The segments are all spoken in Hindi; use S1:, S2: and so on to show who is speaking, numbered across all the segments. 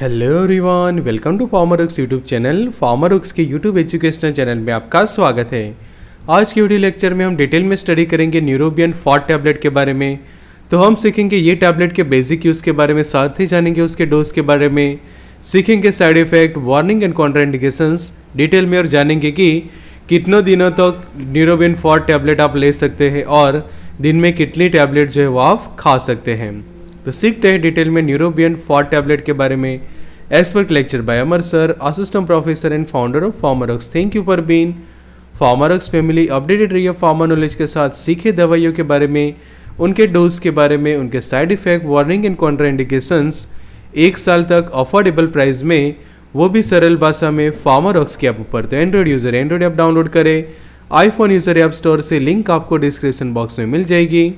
S1: hello everyone welcome to pharma Rx YouTube channel pharma Rx के यूट्यूब एजुकेशनल चैनल में आपका स्वागत है आज के वीडियो लेक्चर में हम डिटेल में स्टडी करेंगे न्यूरोबियन फॉट टैबलेट के बारे में तो हम सीखेंगे ये टैबलेट के बेसिक यूज़ के बारे में साथ ही जानेंगे उसके डोज के बारे में सीखेंगे side effect warning and contraindication detail में और जानेंगे कि कितनों दिनों तक तो न्यूरोबियन फॉट टैबलेट आप ले सकते हैं और दिन में कितनी टैबलेट जो है वो आप खा सकते हैं तो सीखते हैं डिटेल में न्यूरोबियन फॉर टैबलेट के बारे में expert lecture by Amar sir assistant professor and founder of PharmaRx thank you for being PharmaRx family updated रही है फार्मा नॉलेज के साथ सीखे दवाइयों के बारे में उनके डोज के बारे में उनके side effect warning and contraindications एक साल तक अफोर्डेबल प्राइस में वो भी सरल भाषा में फार्मारॉक्स की ऐप ऊपर तो Android user Android app download करें आईफोन यूज़र ऐप स्टोर से लिंक आपको डिस्क्रिप्शन बॉक्स में मिल जाएगी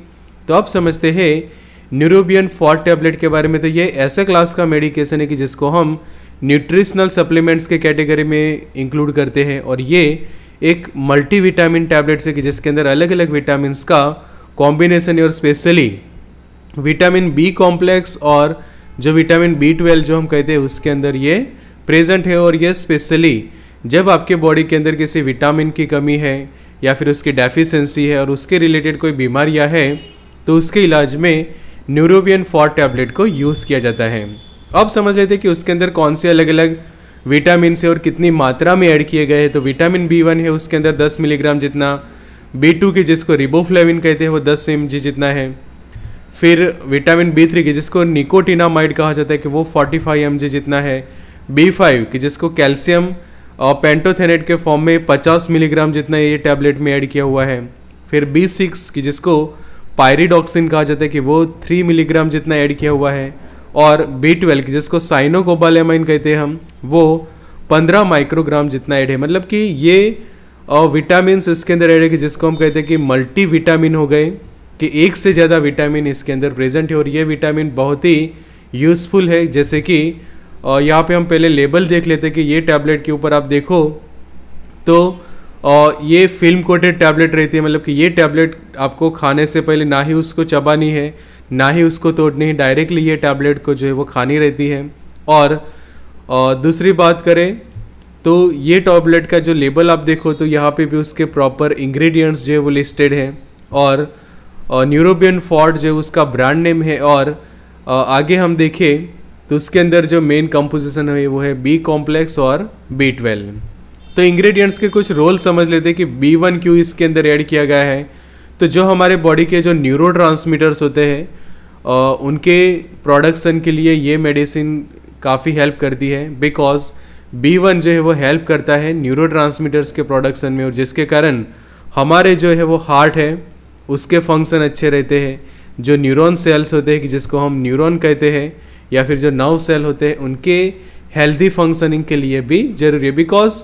S1: तो आप समझते हैं न्यूरोबियन फॉर टैबलेट के बारे में तो ये ऐसे क्लास का मेडिकेशन है कि जिसको हम न्यूट्रिशनल सप्लीमेंट्स के कैटेगरी में इंक्लूड करते हैं और ये एक मल्टी विटामिन टैबलेट्स है कि जिसके अंदर अलग अलग विटामिन का कॉम्बिनेशन और स्पेशली विटामिन बी कॉम्प्लेक्स और जो विटामिन बी ट्वेल्व जो हम कहते हैं उसके अंदर ये प्रेजेंट है और ये स्पेशली जब आपके बॉडी के अंदर किसी विटामिन की कमी है या फिर उसकी डेफिशिएंसी है और उसके रिलेटेड कोई बीमारियां है तो उसके इलाज में न्यूरोबियन फॉर टैबलेट को यूज़ किया जाता है अब समझ रहे थे कि उसके अंदर कौन से अलग अलग विटामिन से और कितनी मात्रा में ऐड किए गए हैं तो विटामिन बी वन है उसके अंदर 10 मिलीग्राम जितना बी टू की जिसको रिबोफ्लेविन कहते हैं वो 10 एम जितना है फिर विटामिन बी थ्री की जिसको निकोटिनामाइड कहा जाता है कि वो 45 एम जी जितना है बी फाइव की जिसको कैल्शियम और पेंटोथेनेट के फॉर्म में 50 मिलीग्राम जितना ये टैबलेट में ऐड किया हुआ है फिर बी सिक्स की जिसको पायरीडॉक्सिन कहा जाता है कि वो थ्री मिलीग्राम जितना ऐड किया हुआ है और बी ट्वेल्व जिसको साइनोकोबालेमाइन कहते हैं हम वो पंद्रह माइक्रोग्राम जितना ऐड है मतलब कि ये विटामिन इसके अंदर ऐड है कि जिसको हम कहते हैं कि मल्टी विटामिन हो गए कि एक से ज़्यादा विटामिन इसके अंदर प्रेजेंट है और ये विटामिन बहुत ही यूज़फुल है जैसे कि यहाँ पे हम पहले लेबल देख लेते कि ये टैबलेट के ऊपर आप देखो तो और ये फिल्म कोटेड टैबलेट रहती है मतलब कि ये टैबलेट आपको खाने से पहले ना ही उसको चबानी है ना ही उसको तोड़नी है डायरेक्टली ये टैबलेट को जो है वो खानी रहती है और, दूसरी बात करें तो ये टैबलेट का जो लेबल आप देखो तो यहाँ पे भी उसके प्रॉपर इंग्रेडिएंट्स जो है वो लिस्टेड हैं और, और न्यूरोबियन फॉर्ड जो है उसका ब्रांड नेम है और आगे हम देखें तो उसके अंदर जो मेन कंपोजिशन है वो है बी कॉम्प्लेक्स और बी ट्वेल्व तो इंग्रेडिएंट्स के कुछ रोल समझ लेते हैं कि बी वन क्यू इसके अंदर ऐड किया गया है तो जो हमारे बॉडी के जो न्यूरो होते हैं उनके प्रोडक्शन के लिए ये मेडिसिन काफ़ी हेल्प करती है बिकॉज बी वन जो है वो हेल्प करता है न्यूरो के प्रोडक्शन में और जिसके कारण हमारे जो है वो हार्ट है उसके फंक्शन अच्छे रहते हैं जो न्यूरॉन सेल्स होते हैं कि जिसको हम न्यूरॉन कहते हैं या फिर जो नर्व सेल होते हैं उनके हेल्दी फंक्शनिंग के लिए भी जरूरी है बिकॉज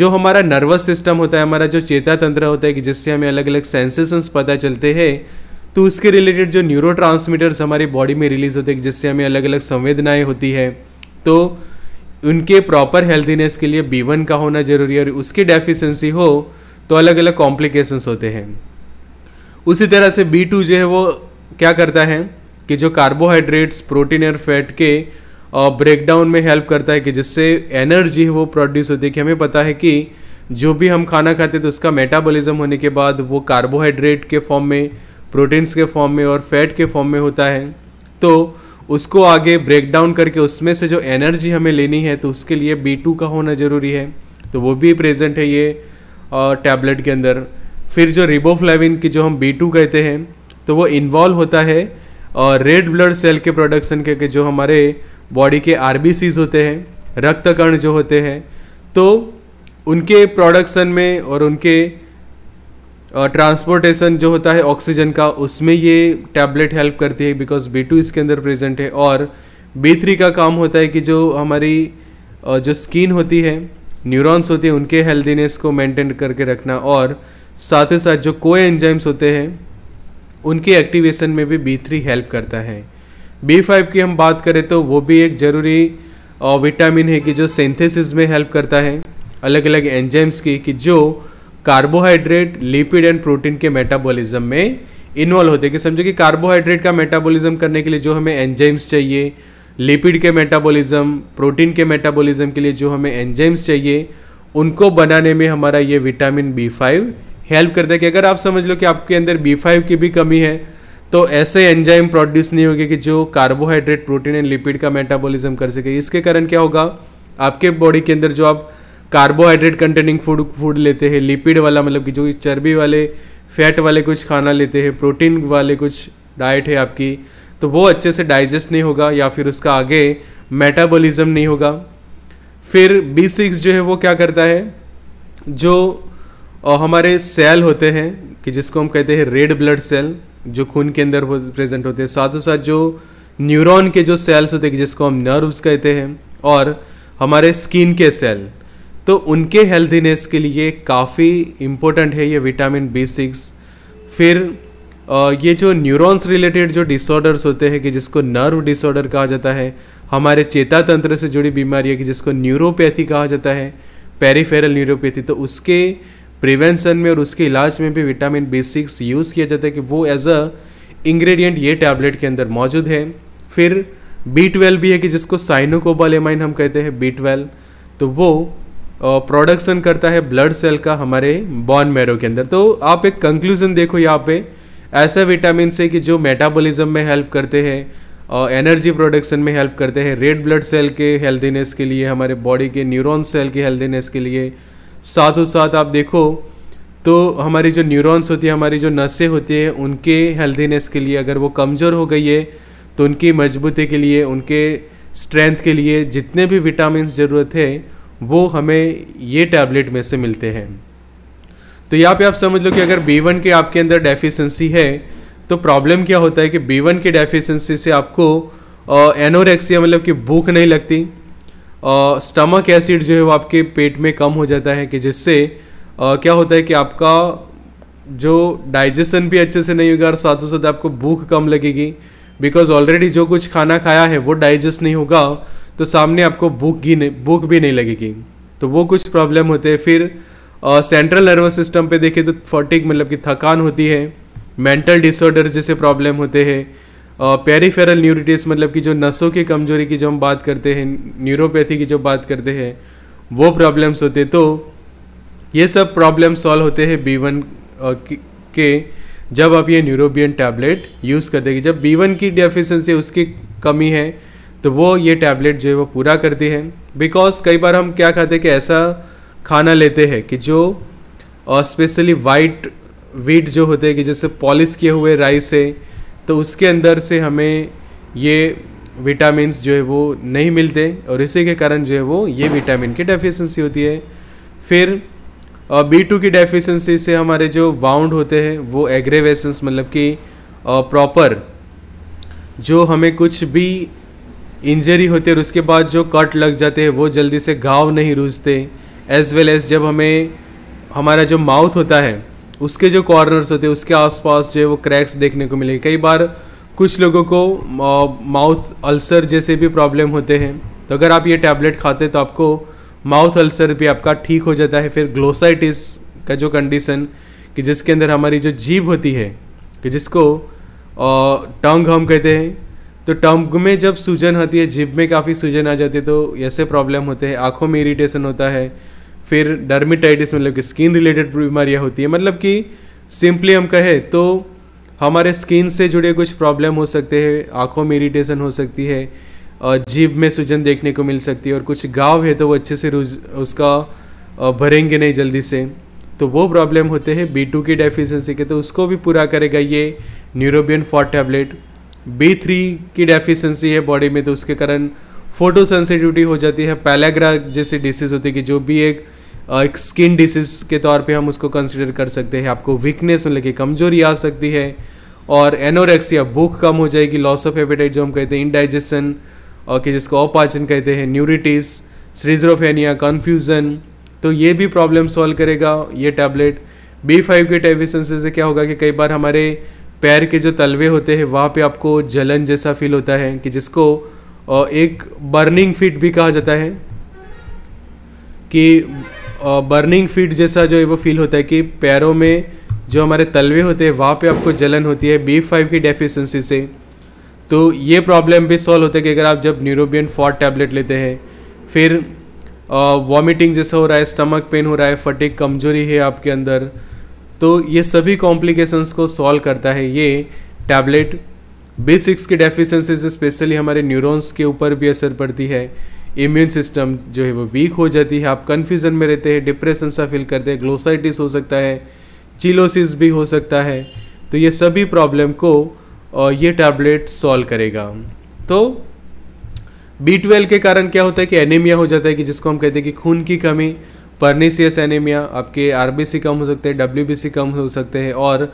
S1: जो हमारा नर्वस सिस्टम होता है हमारा जो चेता तंत्र होता है कि जिससे हमें अलग अलग सेंसेशंस पता चलते हैं तो उसके रिलेटेड जो न्यूरो हमारी बॉडी में रिलीज होते हैं जिससे हमें अलग अलग संवेदनाएँ होती है तो उनके प्रॉपर हेल्थीनेस के लिए बी का होना जरूरी है और उसकी डेफिशिएंसी हो तो अलग अलग कॉम्प्लिकेशंस होते हैं उसी तरह से बी टू जो है वो क्या करता है कि जो कार्बोहाइड्रेट्स प्रोटीन और फैट के ब्रेकडाउन में हेल्प करता है कि जिससे एनर्जी वो प्रोड्यूस होती है कि हमें पता है कि जो भी हम खाना खाते हैं तो उसका मेटाबॉलिज्म होने के बाद वो कार्बोहाइड्रेट के फॉर्म में प्रोटीन्स के फॉर्म में और फैट के फॉर्म में होता है तो उसको आगे ब्रेक डाउन करके उसमें से जो एनर्जी हमें लेनी है तो उसके लिए बी टू का होना ज़रूरी है तो वो भी प्रेजेंट है ये टैबलेट के अंदर फिर जो रिबोफ्लेविन की जो हम बी टू कहते हैं तो वो इन्वॉल्व होता है रेड ब्लड सेल के प्रोडक्शन के, के जो हमारे बॉडी के आर होते हैं रक्त कर्ण जो होते हैं तो उनके प्रोडक्शन में और उनके ट्रांसपोर्टेशन जो होता है ऑक्सीजन का उसमें ये टैबलेट हेल्प करती है बिकॉज बी टू इसके अंदर प्रेजेंट है और बी थ्री का काम होता है कि जो हमारी जो स्किन होती है न्यूरॉन्स होती हैं उनके हेल्दीनेस को मेंटेन करके रखना और साथ ही साथ जो कोए एंजाइम्स होते हैं उनके एक्टिवेशन में भी बी थ्री हेल्प करता है बी फाइव की हम बात करें तो वो भी एक ज़रूरी विटामिन है कि जो सिंथेसिस में हेल्प करता है अलग अलग एंजाइम्स की कि जो कार्बोहाइड्रेट लिपिड एंड प्रोटीन के मेटाबॉलिज्म में इन्वॉल्व होते हैं कि समझो कि कार्बोहाइड्रेट का मेटाबॉलिज्म करने के लिए जो हमें एंजाइम्स चाहिए लिपिड के मेटाबॉलिज्म प्रोटीन के मेटाबॉलिज्म के लिए जो हमें एंजाइम्स चाहिए उनको बनाने में हमारा ये विटामिन बी फाइव हेल्प करता है कि अगर आप समझ लो कि आपके अंदर बी फाइव की भी कमी है तो ऐसे एंजाइम प्रोड्यूस नहीं होंगे कि जो कार्बोहाइड्रेट प्रोटीन एंड लिपिड का मेटाबॉलिज्म कर सके इसके कारण क्या होगा आपके बॉडी के अंदर जो आप कार्बोहाइड्रेट कंटेनिंग फूड फूड लेते हैं लिपिड वाला मतलब कि जो चर्बी वाले फैट वाले कुछ खाना लेते हैं प्रोटीन वाले कुछ डाइट है आपकी तो वो अच्छे से डाइजेस्ट नहीं होगा या फिर उसका आगे मेटाबॉलिज्म नहीं होगा फिर बी सिक्स जो है वो क्या करता है जो हमारे सेल होते हैं कि जिसको हम कहते हैं रेड ब्लड सेल जो खून के अंदर प्रेजेंट होते हैं साथ साथ जो न्यूरॉन के जो सेल्स होते हैं जिसको हम नर्व्स कहते हैं और हमारे स्किन के सेल तो उनके हेल्थीनेस के लिए काफ़ी इम्पोर्टेंट है ये विटामिन बी सिक्स फिर ये जो न्यूरॉन्स रिलेटेड जो डिसऑर्डर्स होते हैं कि जिसको नर्व डिसऑर्डर कहा जाता है हमारे चेता तंत्र से जुड़ी बीमारी है कि जिसको न्यूरोपैथी कहा जाता है पेरीफेरल न्यूरोपैथी तो उसके प्रिवेंशन में और उसके इलाज में भी विटामिन बी सिक्स यूज़ किया जाता है कि वो एज अ इंग्रेडिएंट ये टैबलेट के अंदर मौजूद है फिर बी ट्वेल्व भी है कि जिसको साइनोकोबालेमाइन हम कहते हैं बी ट्वेल्व तो वो प्रोडक्शन करता है ब्लड सेल का हमारे बॉन मैरो के अंदर तो आप एक कंक्लूजन देखो यहाँ पे ऐसा विटामिन से कि जो मेटाबॉलिज्म में हेल्प करते हैं एनर्जी प्रोडक्शन में हेल्प करते हैं रेड ब्लड सेल के हेल्दीनेस के लिए हमारे बॉडी के न्यूरॉन सेल के हेल्दीनेस के लिए साथ साथ आप देखो तो हमारी जो न्यूरॉन्स होती है हमारी जो नसें होती है उनके हेल्दीनेस के लिए अगर वो कमज़ोर हो गई है तो उनकी मजबूती के लिए उनके स्ट्रेंथ के लिए जितने भी विटामिन ज़रूरत है वो हमें ये टैबलेट में से मिलते हैं तो यहाँ पे आप समझ लो कि अगर बी वन के आपके अंदर डेफिशिएंसी है तो प्रॉब्लम क्या होता है कि बी वन की डेफिशिएंसी से आपको एनोरेक्सिया मतलब कि भूख नहीं लगती स्टमक एसिड जो है वो आपके पेट में कम हो जाता है कि जिससे क्या होता है कि आपका जो डाइजेशन भी अच्छे से नहीं होगा और साथ साथ आपको भूख कम लगेगी बिकॉज ऑलरेडी जो कुछ खाना खाया है वो डाइजेस्ट नहीं होगा तो सामने आपको भूख ही नहीं भूख भी नहीं लगेगी तो वो कुछ प्रॉब्लम होते हैं फिर सेंट्रल नर्वस सिस्टम पे देखें तो फटिक मतलब कि थकान होती है मेंटल डिसऑर्डर जैसे प्रॉब्लम होते हैं पेरीफेरल न्यूरिटिस मतलब कि जो नसों की कमजोरी की जो हम बात करते हैं न्यूरोपैथी की जो बात करते हैं वो प्रॉब्लम्स होते तो ये सब प्रॉब्लम सॉल्व होते हैं बी वन के जब आप ये न्यूरोबियन टैबलेट यूज़ करते देगी जब बी वन की डेफिशेंसी उसकी कमी है तो वो ये टैबलेट जो है वो पूरा करती है बिकॉज कई बार हम क्या खाते हैं कि ऐसा खाना लेते हैं कि जो स्पेशली वाइट वीट जो होते हैं कि जैसे पॉलिश किए हुए राइस है तो उसके अंदर से हमें ये विटामिन जो है वो नहीं मिलते और इसी के कारण जो है वो ये विटामिन की डेफिशिएंसी होती है फिर बी टू की डेफिशिएंसी से हमारे जो बाउंड होते हैं वो एग्रेवेशंस मतलब कि प्रॉपर जो हमें कुछ भी इंजरी होती है और उसके बाद जो कट लग जाते हैं वो जल्दी से घाव नहीं रूझते एज वेल एज जब हमें हमारा जो माउथ होता है उसके जो कॉर्नर्स होते हैं उसके आसपास जो है वो क्रैक्स देखने को मिलेंगे कई बार कुछ लोगों को माउथ अल्सर जैसे भी प्रॉब्लम होते हैं तो अगर आप ये टैबलेट खाते तो आपको माउथ अल्सर भी आपका ठीक हो जाता है फिर ग्लोसाइटिस का जो कंडीशन कि जिसके अंदर हमारी जो जीभ होती है कि जिसको टंग हम कहते हैं तो टंग में जब सूजन होती है जीभ में काफ़ी सूजन आ जाती है तो ऐसे प्रॉब्लम होते हैं आँखों में इरीटेशन होता है फिर डर्मिटाइटिस मतलब कि स्किन रिलेटेड बीमारियाँ होती है मतलब कि सिंपली हम कहें तो हमारे स्किन से जुड़े कुछ प्रॉब्लम हो सकते हैं आँखों में इरीटेशन हो सकती है जीभ में सूजन देखने को मिल सकती है और कुछ गाँव है तो वो अच्छे से उसका भरेंगे नहीं जल्दी से तो वो प्रॉब्लम होते हैं बी टू की डेफिशिएंसी के तो उसको भी पूरा करेगा ये Neurobion Forte tablet B three की डेफिशिएंसी है बॉडी में तो उसके कारण फोटो सेंसिटिविटी हो जाती है पैलेग्रा जैसी डिसीज़ होती है कि जो भी एक एक स्किन डिसीज़ के तौर पे हम उसको कंसिडर कर सकते हैं आपको वीकनेस में कमजोरी आ सकती है और एनोरेक्सिया भूख कम हो जाएगी लॉस ऑफ एपेटाइट जो हम कहते हैं इनडाइजेशन और कि जिसको अपाचन कहते हैं न्यूरिटीज सीजरोफेनिया कन्फ्यूज़न तो ये भी प्रॉब्लम सॉल्व करेगा ये टैबलेट बी फाइव के डेफिशेंसी से क्या होगा कि कई बार हमारे पैर के जो तलवे होते हैं वहाँ पे आपको जलन जैसा फील होता है कि जिसको एक बर्निंग फिट भी कहा जाता है कि बर्निंग फिट जैसा जो है वो फील होता है कि पैरों में जो हमारे तलवे होते हैं वहाँ पे आपको जलन होती है बी फाइव की डेफिशिएंसी से तो ये प्रॉब्लम भी सॉल्व होता है कि अगर आप जब न्यूरोबियन फॉर टैबलेट लेते हैं फिर वॉमिटिंग जैसा हो रहा है स्टमक पेन हो रहा है फटिक कमजोरी है आपके अंदर तो ये सभी कॉम्प्लिकेशंस को सॉल्व करता है ये टैबलेट बी सिक्स की डेफिशेंसी से स्पेशली हमारे न्यूरॉन्स के ऊपर भी असर पड़ती है इम्यून सिस्टम जो है वो वीक हो जाती है आप कन्फ्यूज़न में रहते हैं डिप्रेशन सा फील करते हैं ग्लोसाइटिस हो सकता है चिलोसिस भी हो सकता है तो ये सभी प्रॉब्लम को ये टैबलेट सॉल्व करेगा तो बी ट्वेल्व के कारण क्या होता है कि एनीमिया हो जाता है कि जिसको हम कहते हैं कि खून की कमी परनीसियस एनीमिया आपके आर कम हो सकते हैं डब्ल्यू कम हो सकते हैं और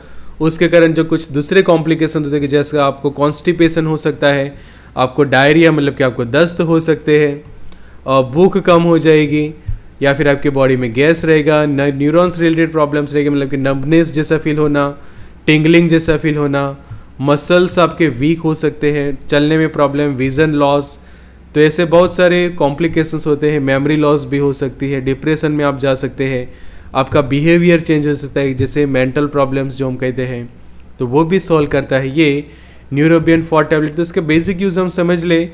S1: उसके कारण जो कुछ दूसरे कॉम्प्लिकेशन होते हैं जैसे आपको कॉन्स्टिपेशन हो सकता है आपको डायरिया मतलब कि आपको दस्त हो सकते हैं और भूख कम हो जाएगी या फिर आपके बॉडी में गैस रहेगा न न्यूरॉन्स रिलेटेड प्रॉब्लम्स रहेगी मतलब कि नबनेस जैसा फील होना टिंगलिंग जैसा फील होना मसल्स आपके वीक हो सकते हैं चलने में प्रॉब्लम विजन लॉस तो ऐसे बहुत सारे कॉम्प्लिकेशंस होते हैं मेमोरी लॉस भी हो सकती है डिप्रेशन में आप जा सकते हैं आपका बिहेवियर चेंज हो सकता है जैसे मेंटल प्रॉब्लम्स जो हम कहते हैं तो वो भी सॉल्व करता है ये न्यूरोबियन फॉर टैबलेट तो उसके बेसिक यूज़ हम समझ लें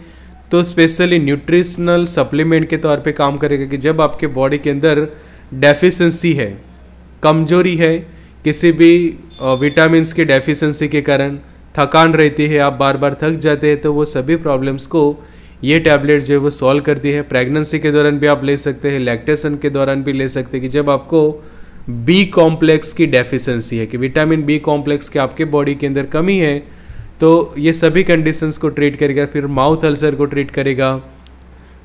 S1: तो स्पेशली न्यूट्रिशनल सप्लीमेंट के तौर पे काम करेगा कि जब आपके बॉडी के अंदर डेफिशिएंसी है कमजोरी है किसी भी विटामिन के डेफिशिएंसी के कारण थकान रहती है आप बार बार थक जाते हैं तो वो सभी प्रॉब्लम्स को ये टैबलेट जो है वो सॉल्व करती है प्रेगनेंसी के दौरान भी आप ले सकते हैं लैक्टेशन के दौरान भी ले सकते हैं कि जब आपको बी कॉम्प्लेक्स की डेफिशिएंसी है कि विटामिन बी कॉम्प्लेक्स की आपके बॉडी के अंदर कमी है तो ये सभी कंडीशंस को ट्रीट करेगा फिर माउथ अल्सर को ट्रीट करेगा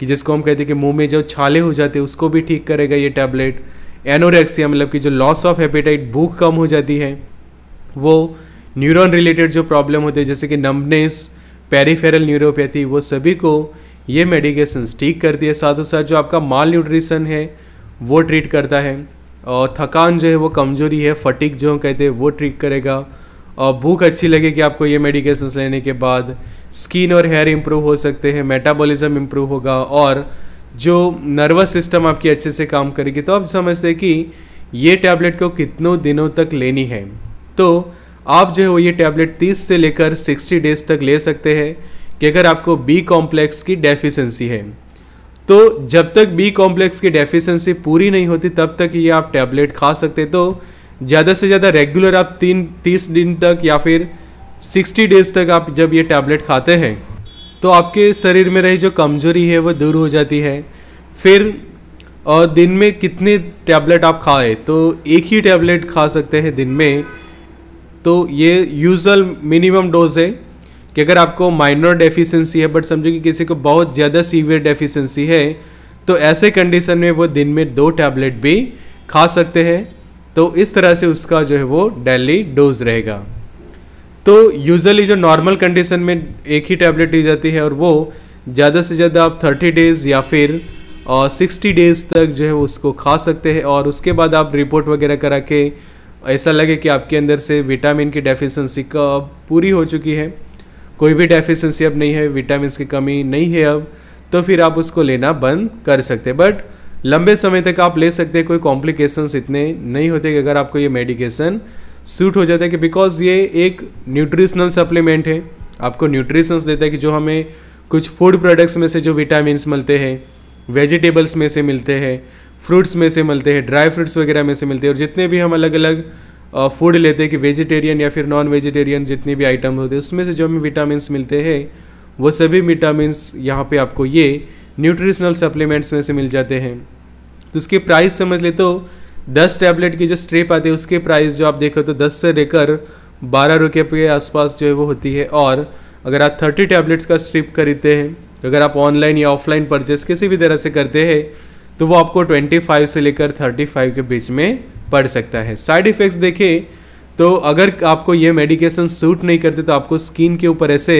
S1: कि जिसको हम कहते हैं कि मुंह में जो छाले हो जाते हैं उसको भी ठीक करेगा ये टैबलेट एनोरेक्सिया मतलब कि जो लॉस ऑफ हेपेटाइट भूख कम हो जाती है वो न्यूरॉन रिलेटेड जो प्रॉब्लम होते हैं जैसे कि नम्बनेस पेरीफेरल न्यूरोपैथी वो सभी को ये मेडिकेशन ठीक करती है साथ साथ जो आपका माल न्यूट्रिशन है वो ट्रीट करता है और थकान जो है वो कमज़ोरी है फटिक जो कहते हैं वो ट्रीट करेगा और भूख अच्छी लगेगी आपको ये मेडिकेशन लेने के बाद स्किन और हेयर इम्प्रूव हो सकते हैं मेटाबॉलिज्म इम्प्रूव होगा और जो नर्वस सिस्टम आपकी अच्छे से काम करेगी तो आप समझते हैं कि ये टैबलेट को कितनों दिनों तक लेनी है तो आप जो है वो ये टैबलेट 30 से लेकर 60 डेज तक ले सकते हैं कि अगर आपको बी कॉम्प्लेक्स की डेफिशिएंसी है तो जब तक बी कॉम्प्लेक्स की डेफिशिएंसी पूरी नहीं होती तब तक ये आप टैबलेट खा सकते तो ज़्यादा से ज़्यादा रेगुलर आप तीन तीस दिन तक या फिर सिक्सटी डेज तक आप जब ये टैबलेट खाते हैं तो आपके शरीर में रही जो कमज़ोरी है वह दूर हो जाती है फिर और दिन में कितने टैबलेट आप खाएं तो एक ही टैबलेट खा सकते हैं दिन में तो ये यूजल मिनिमम डोज है कि अगर आपको माइनर डेफिशिएंसी है बट समझो कि किसी को बहुत ज़्यादा सीवियर डेफिशिएंसी है तो ऐसे कंडीशन में वो दिन में दो टैबलेट भी खा सकते हैं तो इस तरह से उसका जो है वो डेली डोज रहेगा तो यूजली जो नॉर्मल कंडीशन में एक ही टैबलेट दी जाती है और वो ज़्यादा से ज़्यादा आप थर्टी डेज़ या फिर सिक्सटी डेज़ तक जो है उसको खा सकते हैं और उसके बाद आप रिपोर्ट वगैरह करा के ऐसा लगे कि आपके अंदर से विटामिन की डेफिशिएंसी कब पूरी हो चुकी है कोई भी डेफिशिएंसी अब नहीं है विटामिन की कमी नहीं है अब तो फिर आप उसको लेना बंद कर सकते बट लंबे समय तक आप ले सकते हैं कोई कॉम्प्लिकेशंस इतने नहीं होते कि अगर आपको ये मेडिकेशन सूट हो जाता है कि बिकॉज ये एक न्यूट्रिशनल सप्लीमेंट है आपको न्यूट्रिशंस देता है कि जो हमें कुछ फूड प्रोडक्ट्स में से जो विटामिन मिलते हैं वेजिटेबल्स में से मिलते हैं फ्रूट्स में से मिलते हैं ड्राई फ्रूट्स वगैरह में से मिलते हैं और जितने भी हम अलग अलग फूड लेते हैं कि वेजिटेरियन या फिर नॉन वेजिटेरियन जितनी भी आइटम होते हैं उसमें से जो हमें विटामिन मिलते हैं वो सभी विटामिन यहाँ पे आपको ये न्यूट्रिशनल सप्लीमेंट्स में से मिल जाते हैं तो उसके प्राइस समझ ले तो दस टैबलेट की जो स्ट्रिप आती है उसके प्राइस जो आप देखो तो दस से लेकर बारह रुपये के आसपास जो है वो होती है और अगर आप थर्टी टैबलेट्स का स्ट्रिप खरीदते हैं तो अगर आप ऑनलाइन या ऑफलाइन परचेस किसी भी तरह से करते हैं तो वो आपको 25 से लेकर 35 के बीच में पड़ सकता है साइड इफ़ेक्ट्स देखें तो अगर आपको ये मेडिकेशन सूट नहीं करते तो आपको स्किन के ऊपर ऐसे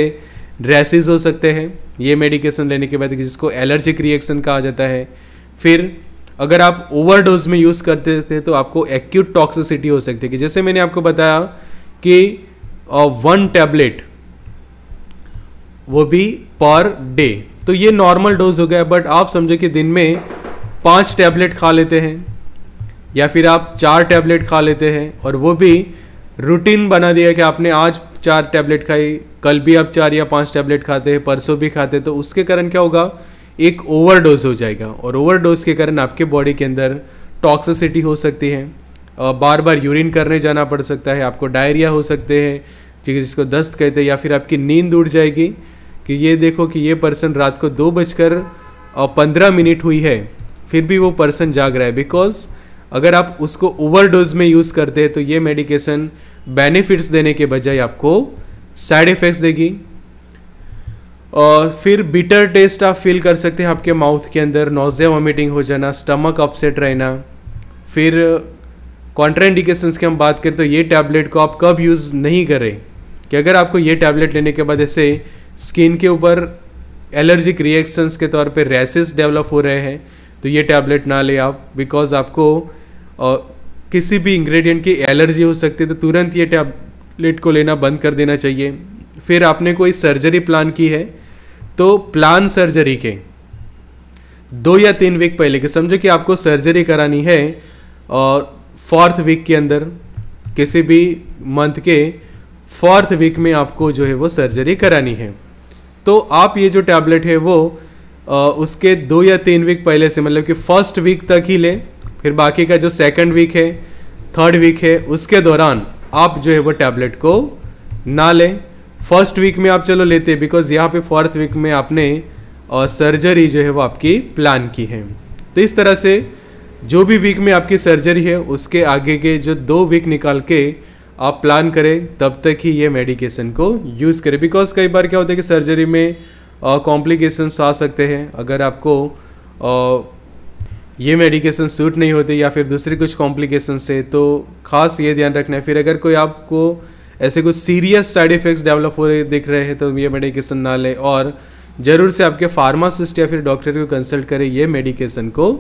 S1: ड्रेसेस हो सकते हैं ये मेडिकेशन लेने के बाद जिसको एलर्जिक रिएक्शन कहा जाता है फिर अगर आप ओवरडोज में यूज़ करते थे तो आपको एक्यूट टॉक्सिसिटी हो सकती है कि जैसे मैंने आपको बताया कि वन टैबलेट वो भी पर डे तो ये नॉर्मल डोज हो गया बट आप समझो कि दिन में पाँच टैबलेट खा लेते हैं या फिर आप चार टैबलेट खा लेते हैं और वो भी रूटीन बना दिया कि आपने आज चार टैबलेट खाई कल भी आप चार या पांच टैबलेट खाते हैं परसों भी खाते हैं तो उसके कारण क्या होगा एक ओवरडोज हो जाएगा और ओवरडोज के कारण आपके बॉडी के अंदर टॉक्सिसिटी हो सकती है बार बार यूरिन करने जाना पड़ सकता है आपको डायरिया हो सकते हैं जिसको दस्त कहते हैं या फिर आपकी नींद उड़ जाएगी कि ये देखो कि ये पर्सन रात को दो बजकर पंद्रह मिनट हुई है फिर भी वो पर्सन जाग रहा है बिकॉज अगर आप उसको ओवर डोज में यूज़ करते हैं तो ये मेडिकेशन बेनिफिट्स देने के बजाय आपको साइड इफ़ेक्ट्स देगी और फिर बिटर टेस्ट आप फील कर सकते हैं आपके माउथ के अंदर नोजिया वॉमिटिंग हो जाना स्टमक अपसेट रहना फिर कॉन्ट्राइंडिकेशंस की हम बात करें तो ये टैबलेट को आप कब यूज़ नहीं करें कि अगर आपको ये टैबलेट लेने के बाद ऐसे स्किन के ऊपर एलर्जिक रिएक्शंस के तौर पे रैसेस डेवलप हो रहे हैं तो ये टैबलेट ना ले आप बिकॉज आपको आ, किसी भी इंग्रेडिएंट की एलर्जी हो सकती है तो तुरंत ये टैबलेट को लेना बंद कर देना चाहिए फिर आपने कोई सर्जरी प्लान की है तो प्लान सर्जरी के दो या तीन वीक पहले के समझो कि आपको सर्जरी करानी है और फोर्थ वीक के अंदर किसी भी मंथ के फोर्थ वीक में आपको जो है वो सर्जरी करानी है तो आप ये जो टैबलेट है वो उसके दो या तीन वीक पहले से मतलब कि फर्स्ट वीक तक ही लें फिर बाकी का जो सेकंड वीक है थर्ड वीक है उसके दौरान आप जो है वो टैबलेट को ना लें फर्स्ट वीक में आप चलो लेते बिकॉज यहाँ पे फोर्थ वीक में आपने सर्जरी जो है वो आपकी प्लान की है तो इस तरह से जो भी वीक में आपकी सर्जरी है उसके आगे के जो दो वीक निकाल के आप प्लान करें तब तक ही ये मेडिकेशन को यूज़ करें बिकॉज कई बार क्या होता है कि सर्जरी में कॉम्प्लिकेशंस आ सकते हैं अगर आपको आ, ये मेडिकेशन सूट नहीं होते या फिर दूसरे कुछ कॉम्प्लिकेशन से तो खास ये ध्यान रखना है फिर अगर कोई आपको ऐसे कुछ सीरियस साइड इफ़ेक्ट्स डेवलप हो रहे दिख रहे हैं तो ये मेडिकेशन ना लें और ज़रूर से आपके फार्मासिस्ट या फिर डॉक्टर को कंसल्ट करें ये मेडिकेशन को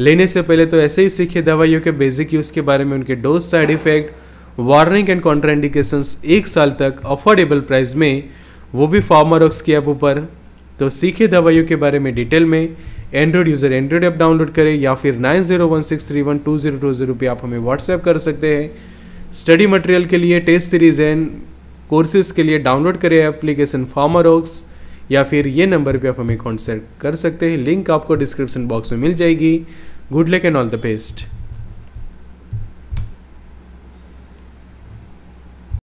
S1: लेने से पहले तो ऐसे ही सीखे दवाइयों के बेसिक यूज़ के बारे में उनके dose side effect warning and contraindications एक साल तक अफोर्डेबल प्राइस में वो भी फार्मारॉक्स की ऐप ऊपर तो सीखे दवाइयों के बारे में डिटेल में Android user Android app download करें या फिर nine zero one six three one two zero two zero पे आप हमें व्हाट्सएप कर सकते हैं स्टडी मटेरियल के लिए टेस्ट सीरीज एंड कोर्सेज के लिए डाउनलोड करें एप्लीकेशन फार्मारॉक्स या फिर ये नंबर पर आप हमें कॉन्टेक्ट कर सकते हैं लिंक आपको डिस्क्रिप्शन बॉक्स में मिल जाएगी good luck and all the best